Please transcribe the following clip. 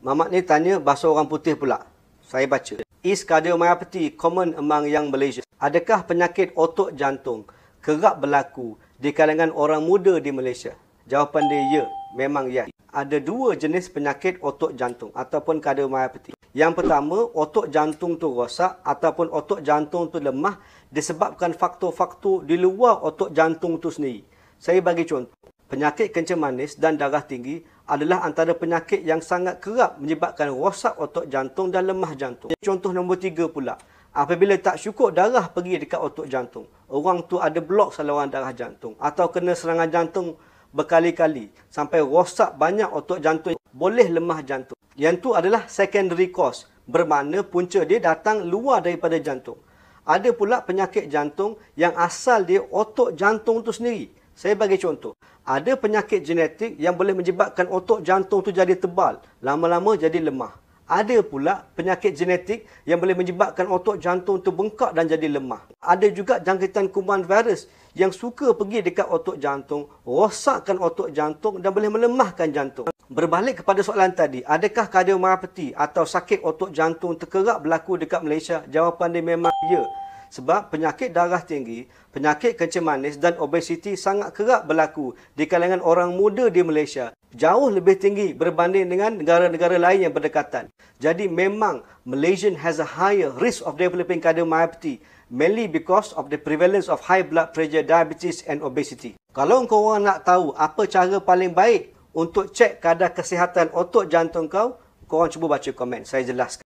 Mamat ni tanya bahasa orang putih pula. Saya baca. Is cardiomyopathy common among young Malaysians? Adakah penyakit otot jantung kerap berlaku di kalangan orang muda di Malaysia? Jawapan dia ya, memang ya. Ada dua jenis penyakit otot jantung ataupun cardiomyopathy. Yang pertama, otot jantung tu rosak ataupun otot jantung tu lemah disebabkan faktor-faktor di luar otot jantung tu sendiri. Saya bagi contoh, penyakit kencing manis dan darah tinggi adalah antara penyakit yang sangat kerap menyebabkan rosak otot jantung dan lemah jantung. Contoh nombor tiga pula. Apabila tak syukur, darah pergi dekat otot jantung. Orang tu ada blok saluran darah jantung. Atau kena serangan jantung berkali-kali. Sampai rosak banyak otot jantung. Boleh lemah jantung. Yang tu adalah secondary cause. Bermakna punca dia datang luar daripada jantung. Ada pula penyakit jantung yang asal dia otot jantung tu sendiri. Saya bagi contoh, ada penyakit genetik yang boleh menyebabkan otot jantung tu jadi tebal, lama-lama jadi lemah. Ada pula penyakit genetik yang boleh menyebabkan otot jantung tu bengkak dan jadi lemah. Ada juga jangkitan kuman virus yang suka pergi dekat otot jantung, rosakkan otot jantung dan boleh melemahkan jantung. Berbalik kepada soalan tadi, adakah kardiomyopati atau sakit otot jantung terkerap berlaku dekat Malaysia? Jawapan dia memang ya sebab penyakit darah tinggi, penyakit kencing manis dan obesiti sangat kerap berlaku di kalangan orang muda di Malaysia. Jauh lebih tinggi berbanding dengan negara-negara lain yang berdekatan. Jadi memang Malaysia has a higher risk of developing cardiomyopathy mainly because of the prevalence of high blood pressure, diabetes and obesity. Kalau kau orang nak tahu apa cara paling baik untuk cek kadar kesihatan otot jantung kau, kau orang cuba baca komen. Saya jelaskan.